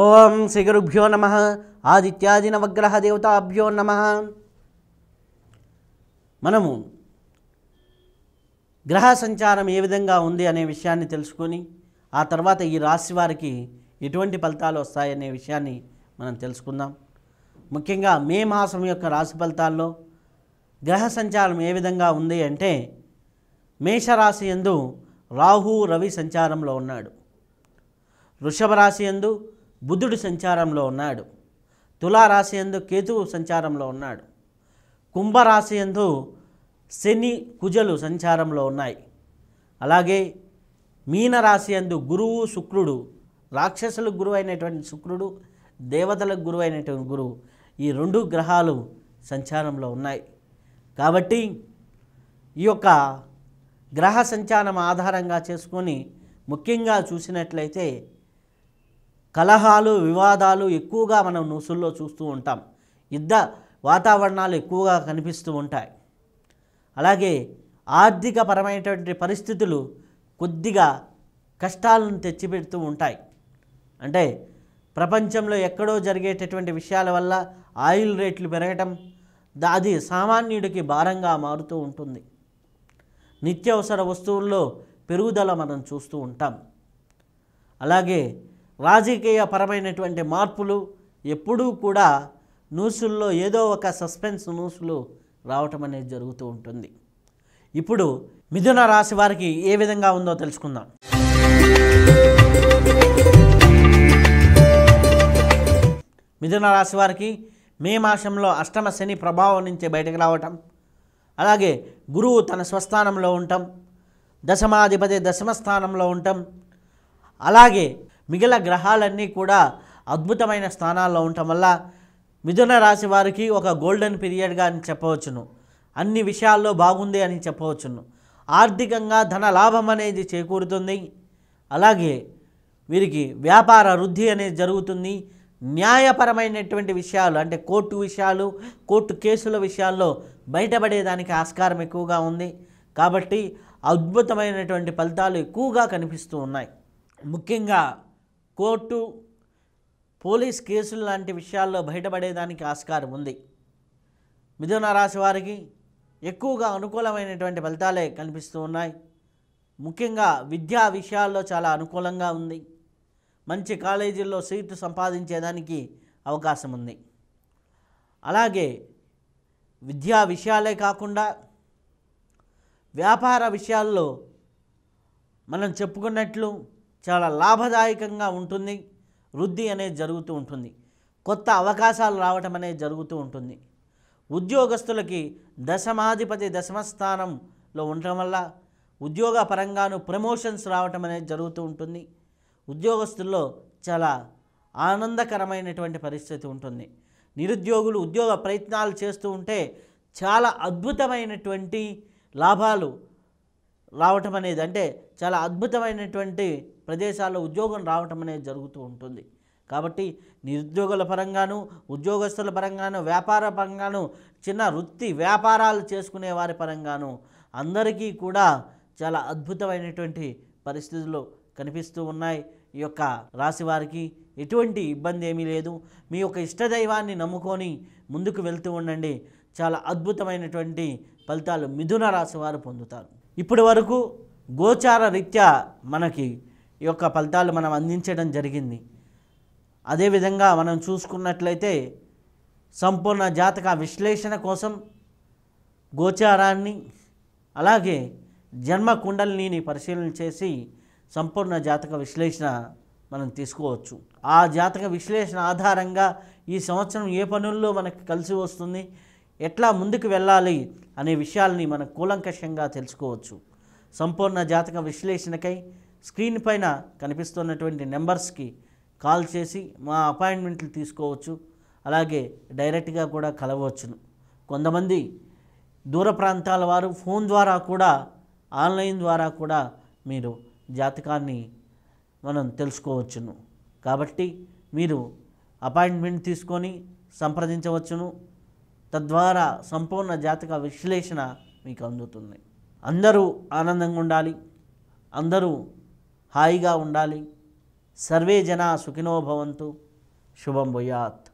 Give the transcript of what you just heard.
ఓం శ్రీ గురుభ్యో నమ ఆదిత్యాది నవగ్రహ దేవతాభ్యో నమ మనము గ్రహ సంచారం ఏ విధంగా ఉంది అనే విషయాన్ని తెలుసుకొని ఆ తర్వాత ఈ రాశి వారికి ఎటువంటి ఫలితాలు వస్తాయనే విషయాన్ని మనం తెలుసుకుందాం ముఖ్యంగా మే మాసం యొక్క రాశి ఫలితాల్లో గ్రహ సంచారం ఏ విధంగా ఉంది అంటే మేషరాశి ఎందు రాహు రవి సంచారంలో ఉన్నాడు వృషభ రాశి ఎందు బుద్ధుడు సంచారంలో ఉన్నాడు తులారాశి ఎందు కేతువు సంచారంలో ఉన్నాడు కుంభరాశి ఎందు శని కుజలు సంచారంలో ఉన్నాయి అలాగే మీనరాశి ఎందు గురువు శుక్రుడు రాక్షసులకు గురువు అయినటువంటి శుక్రుడు దేవతలకు గురువు అయినటువంటి గురువు ఈ రెండు గ్రహాలు సంచారంలో ఉన్నాయి కాబట్టి ఈ యొక్క గ్రహ సంచారం ఆధారంగా చేసుకొని ముఖ్యంగా చూసినట్లయితే కలహాలు వివాదాలు ఎక్కువగా మనం న్యూసుల్లో చూస్తూ ఉంటాం యుద్ధ వాతావరణాలు ఎక్కువగా కనిపిస్తూ ఉంటాయి అలాగే ఆర్థిక పరమైనటువంటి పరిస్థితులు కొద్దిగా కష్టాలను తెచ్చిపెడుతూ ఉంటాయి అంటే ప్రపంచంలో ఎక్కడో జరిగేటటువంటి విషయాల వల్ల ఆయిల్ రేట్లు పెరగటం అది సామాన్యుడికి భారంగా మారుతూ ఉంటుంది నిత్యావసర వస్తువుల్లో పెరుగుదల మనం చూస్తూ ఉంటాం అలాగే రాజకీయ పరమైనటువంటి మార్పులు ఎప్పుడూ కూడా న్యూసుల్లో ఏదో ఒక సస్పెన్స్ న్యూస్లు రావటం అనేది జరుగుతూ ఉంటుంది ఇప్పుడు మిథున రాశి వారికి ఏ విధంగా ఉందో తెలుసుకుందాం మిథున రాశి వారికి మే మాసంలో అష్టమ శని ప్రభావం నుంచి బయటకు రావటం అలాగే గురువు తన స్వస్థానంలో ఉండటం దశమాధిపతి దశమ స్థానంలో ఉండటం అలాగే మిగిలిన గ్రహాలన్నీ కూడా అద్భుతమైన స్థానాల్లో ఉండటం వల్ల మిథున రాశి వారికి ఒక గోల్డెన్ పీరియడ్గా అని చెప్పవచ్చును అన్ని విషయాల్లో బాగుంది అని చెప్పవచ్చును ఆర్థికంగా ధన లాభం అనేది చేకూరుతుంది అలాగే వీరికి వ్యాపార వృద్ధి అనేది జరుగుతుంది న్యాయపరమైనటువంటి విషయాలు అంటే కోర్టు విషయాలు కోర్టు కేసుల విషయాల్లో బయటపడేదానికి ఆస్కారం ఎక్కువగా ఉంది కాబట్టి అద్భుతమైనటువంటి ఫలితాలు ఎక్కువగా కనిపిస్తూ ఉన్నాయి ముఖ్యంగా కోర్టు పోలీస్ కేసులు లాంటి విషయాల్లో బయటపడేదానికి ఆస్కారం ఉంది మిథున రాశి వారికి ఎక్కువగా అనుకూలమైనటువంటి ఫలితాలే కనిపిస్తూ ఉన్నాయి ముఖ్యంగా విద్యా విషయాల్లో చాలా అనుకూలంగా ఉంది మంచి కాలేజీల్లో సీటు సంపాదించేదానికి అవకాశం ఉంది అలాగే విద్యా విషయాలే కాకుండా వ్యాపార విషయాల్లో మనం చెప్పుకున్నట్లు చాలా లాభదాయకంగా ఉంటుంది వృద్ధి అనేది జరుగుతూ ఉంటుంది కొత్త అవకాశాలు రావటం అనేది జరుగుతూ ఉంటుంది ఉద్యోగస్తులకి దశమాధిపతి దశమస్థానంలో ఉండటం వల్ల ఉద్యోగ పరంగాను ప్రమోషన్స్ రావటం అనేది జరుగుతూ ఉంటుంది ఉద్యోగస్తుల్లో చాలా ఆనందకరమైనటువంటి పరిస్థితి ఉంటుంది నిరుద్యోగులు ఉద్యోగ ప్రయత్నాలు చేస్తూ ఉంటే చాలా అద్భుతమైనటువంటి లాభాలు రావటం అనేది అంటే చాలా అద్భుతమైనటువంటి ప్రదేశాల్లో ఉద్యోగం రావటం అనేది జరుగుతూ ఉంటుంది కాబట్టి నిరుద్యోగుల పరంగాను ఉద్యోగస్తుల పరంగాను వ్యాపార పరంగాను చిన్న వృత్తి వ్యాపారాలు చేసుకునే వారి పరంగాను అందరికీ కూడా చాలా అద్భుతమైనటువంటి పరిస్థితులు కనిపిస్తూ ఉన్నాయి ఈ యొక్క రాశి వారికి ఎటువంటి ఇబ్బంది ఏమీ లేదు మీ యొక్క ఇష్టదైవాన్ని నమ్ముకొని ముందుకు వెళ్తూ ఉండండి చాలా అద్భుతమైనటువంటి ఫలితాలు మిథున రాశి వారు పొందుతారు ఇప్పటి వరకు గోచార రీత్యా మనకి ఈ యొక్క ఫలితాలు మనం అందించడం జరిగింది అదేవిధంగా మనం చూసుకున్నట్లయితే సంపూర్ణ జాతక విశ్లేషణ కోసం గోచారాన్ని అలాగే జన్మ కుండలిని పరిశీలన చేసి సంపూర్ణ జాతక విశ్లేషణ మనం తీసుకోవచ్చు ఆ జాతక విశ్లేషణ ఆధారంగా ఈ సంవత్సరం ఏ పనుల్లో మనకు కలిసి వస్తుంది ఎట్లా ముందుకు వెళ్ళాలి అనే విషయాల్ని మనం కూలంకషంగా తెలుసుకోవచ్చు సంపూర్ణ జాతక విశ్లేషణకై స్క్రీన్ పైన కనిపిస్తున్నటువంటి నెంబర్స్కి కాల్ చేసి మా అపాయింట్మెంట్లు తీసుకోవచ్చు అలాగే డైరెక్ట్గా కూడా కలవచ్చును కొంతమంది దూర ప్రాంతాల వారు ఫోన్ ద్వారా కూడా ఆన్లైన్ ద్వారా కూడా మీరు జాతకాన్ని మనం తెలుసుకోవచ్చును కాబట్టి మీరు అపాయింట్మెంట్ తీసుకొని సంప్రదించవచ్చును తద్వారా సంపూర్ణ జాతక విశ్లేషణ మీకు అందుతుంది అందరూ ఆనందంగా ఉండాలి అందరూ హాయిగా ఉండాలి సర్వే జనా సుఖినోభవంతు శుభం భూయాత్